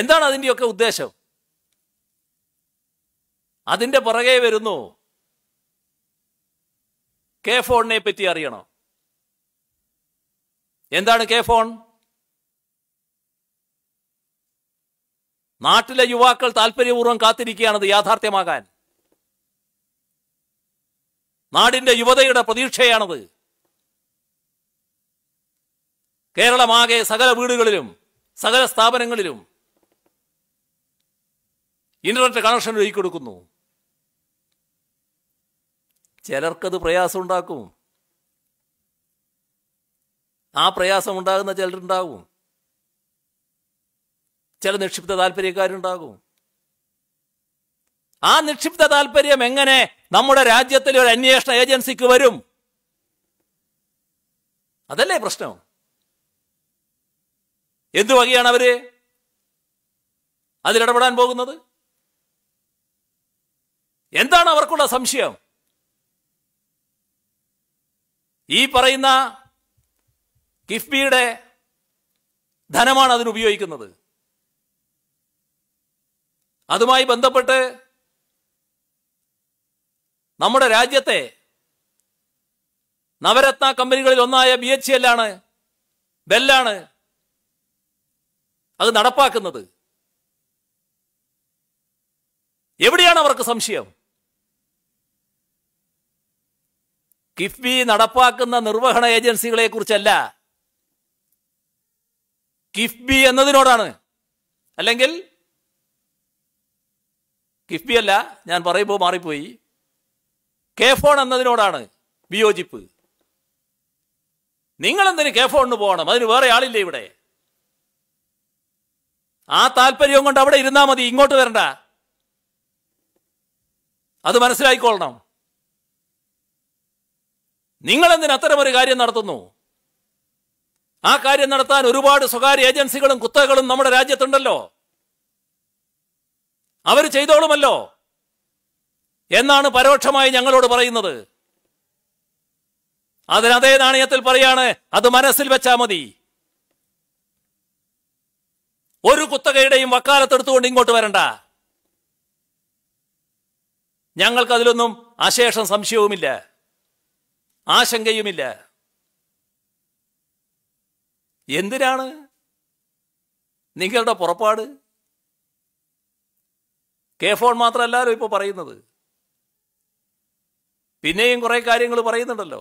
എന്താണ് അതിൻ്റെയൊക്കെ ഉദ്ദേശം അതിൻ്റെ പുറകെ വരുന്നു കെ ഫോണിനെ പറ്റി അറിയണോ എന്താണ് കെ ഫോൺ നാട്ടിലെ യുവാക്കൾ താല്പര്യപൂർവ്വം കാത്തിരിക്കുകയാണത് യാഥാർത്ഥ്യമാകാൻ നാടിന്റെ യുവതയുടെ പ്രതീക്ഷയാണത് കേരളമാകെ സകല വീടുകളിലും സകല സ്ഥാപനങ്ങളിലും ഇന്റർനെറ്റ് കണക്ഷൻ ഒരുക്കി കൊടുക്കുന്നു ചിലർക്കത് പ്രയാസം ഉണ്ടാക്കും ആ പ്രയാസം ഉണ്ടാകുന്ന ചിലരുണ്ടാകും ചില നിക്ഷിപ്ത താല്പര്യക്കാരുണ്ടാകും ആ നിക്ഷിപ്ത താല്പര്യം എങ്ങനെ നമ്മുടെ രാജ്യത്തിലെ ഒരു അന്വേഷണ ഏജൻസിക്ക് വരും അതല്ലേ പ്രശ്നം എന്തു വകയാണ് അവര് അതിലിടപെടാൻ പോകുന്നത് എന്താണ് അവർക്കുള്ള സംശയം ഈ പറയുന്ന കിഫ്ബിയുടെ ധനമാണ് അതിന് ഉപയോഗിക്കുന്നത് അതുമായി ബന്ധപ്പെട്ട് നമ്മുടെ രാജ്യത്തെ നവരത്ന കമ്പനികളിൽ ഒന്നായ ബി എച്ച് എല്ലാണ് ബെല്ലാണ് അത് നടപ്പാക്കുന്നത് എവിടെയാണ് അവർക്ക് സംശയം കിഫ്ബി നടപ്പാക്കുന്ന നിർവഹണ ഏജൻസികളെ കുറിച്ചല്ല കിഫ്ബി എന്നതിനോടാണ് അല്ലെങ്കിൽ കിഫ്ബി അല്ല ഞാൻ പറയുമ്പോൾ മാറിപ്പോയി കെ ഫോൺ എന്നതിനോടാണ് വിയോജിപ്പ് നിങ്ങൾ കെ ഫോണിന് പോകണം അതിന് വേറെ ആളില്ലേ ഇവിടെ ആ താല്പര്യം കൊണ്ട് അവിടെ ഇരുന്നാൽ മതി ഇങ്ങോട്ട് വരണ്ട അത് മനസ്സിലായിക്കൊള്ളണം നിങ്ങൾ എന്തിന് അത്തരമൊരു കാര്യം നടത്തുന്നു ആ കാര്യം നടത്താൻ ഒരുപാട് സ്വകാര്യ ഏജൻസികളും കുത്തകകളും നമ്മുടെ രാജ്യത്തുണ്ടല്ലോ അവർ ചെയ്തോളുമല്ലോ എന്നാണ് പരോക്ഷമായി ഞങ്ങളോട് പറയുന്നത് അതിനതേ നാണയത്തിൽ പറയാണ് അത് മനസ്സിൽ വെച്ചാൽ മതി ഒരു കുത്തകയുടെയും വക്കാലത്തെടുത്തുകൊണ്ട് ഇങ്ങോട്ട് വരണ്ട ഞങ്ങൾക്കതിലൊന്നും അശേഷം സംശയവുമില്ല ആശങ്കയുമില്ല എന്തിനാണ് നിങ്ങളുടെ പുറപ്പാട് കെ ഫോൺ എല്ലാവരും ഇപ്പോൾ പറയുന്നത് പിന്നെയും കുറേ കാര്യങ്ങൾ പറയുന്നുണ്ടല്ലോ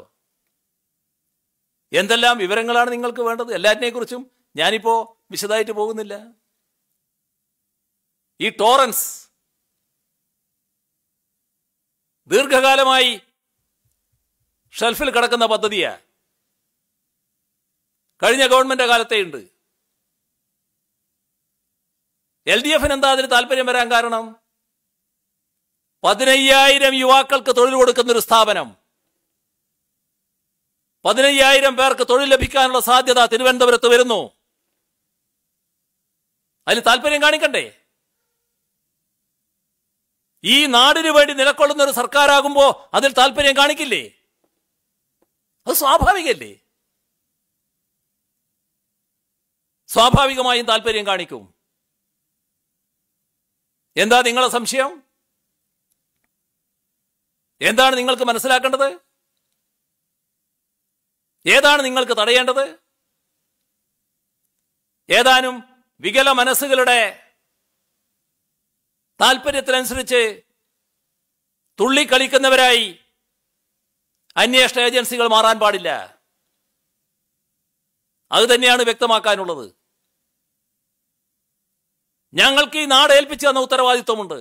എന്തെല്ലാം വിവരങ്ങളാണ് നിങ്ങൾക്ക് വേണ്ടത് കുറിച്ചും ഞാനിപ്പോൾ വിശദമായിട്ട് പോകുന്നില്ല ഈ ടോറൻസ് ദീർഘകാലമായി ഷെൽഫിൽ കിടക്കുന്ന പദ്ധതിയാ കഴിഞ്ഞ ഗവൺമെന്റ് കാലത്തേ ഉണ്ട് എൽ ഡി എഫിന് എന്താ അതിന് താല്പര്യം വരാൻ കാരണം പതിനയ്യായിരം യുവാക്കൾക്ക് തൊഴിൽ കൊടുക്കുന്ന ഒരു സ്ഥാപനം പതിനയ്യായിരം പേർക്ക് തൊഴിൽ ലഭിക്കാനുള്ള സാധ്യത തിരുവനന്തപുരത്ത് വരുന്നു അതിൽ താല്പര്യം കാണിക്കണ്ടേ ഈ നാടിനു വേണ്ടി നിലക്കൊള്ളുന്ന ഒരു സർക്കാരാകുമ്പോ അതിൽ താല്പര്യം കാണിക്കില്ലേ അത് സ്വാഭാവികല്ലേ സ്വാഭാവികമായും താല്പര്യം കാണിക്കും എന്താ നിങ്ങളെ സംശയം എന്താണ് നിങ്ങൾക്ക് മനസ്സിലാക്കേണ്ടത് ഏതാണ് നിങ്ങൾക്ക് തടയേണ്ടത് ഏതാനും വികല മനസ്സുകളുടെ താല്പര്യത്തിനനുസരിച്ച് തുള്ളിക്കളിക്കുന്നവരായി അന്വേഷണ ഏജൻസികൾ മാറാൻ പാടില്ല അത് തന്നെയാണ് വ്യക്തമാക്കാനുള്ളത് ഞങ്ങൾക്ക് ഈ നാട് ഏൽപ്പിച്ചു തന്ന ഉത്തരവാദിത്വമുണ്ട്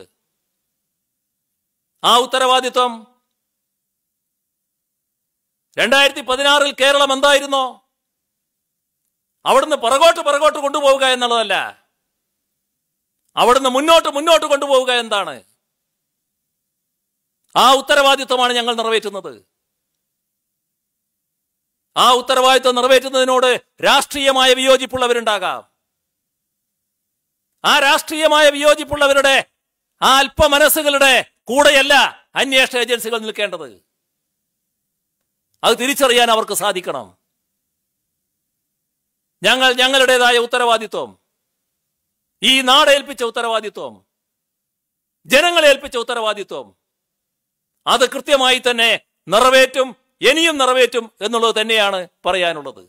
ആ ഉത്തരവാദിത്വം രണ്ടായിരത്തി പതിനാറിൽ കേരളം എന്തായിരുന്നോ അവിടുന്ന് പുറകോട്ട് പുറകോട്ട് കൊണ്ടുപോവുക എന്നുള്ളതല്ല അവിടുന്ന് മുന്നോട്ട് മുന്നോട്ട് കൊണ്ടുപോവുക എന്താണ് ആ ഉത്തരവാദിത്വമാണ് ഞങ്ങൾ നിറവേറ്റുന്നത് ആ ഉത്തരവാദിത്വം നിറവേറ്റുന്നതിനോട് രാഷ്ട്രീയമായ വിയോജിപ്പുള്ളവരുണ്ടാകാം ആ രാഷ്ട്രീയമായ വിയോജിപ്പുള്ളവരുടെ ആ മനസ്സുകളുടെ കൂടെയല്ല അന്വേഷണ ഏജൻസികൾ നിൽക്കേണ്ടത് അത് തിരിച്ചറിയാൻ അവർക്ക് സാധിക്കണം ഞങ്ങൾ ഞങ്ങളുടേതായ ഉത്തരവാദിത്വം ഈ നാട് ഏൽപ്പിച്ച ഉത്തരവാദിത്വം ജനങ്ങളെ ഏൽപ്പിച്ച ഉത്തരവാദിത്വം അത് കൃത്യമായി തന്നെ നിറവേറ്റും ഇനിയും നിറവേറ്റും എന്നുള്ളത് തന്നെയാണ് പറയാനുള്ളത്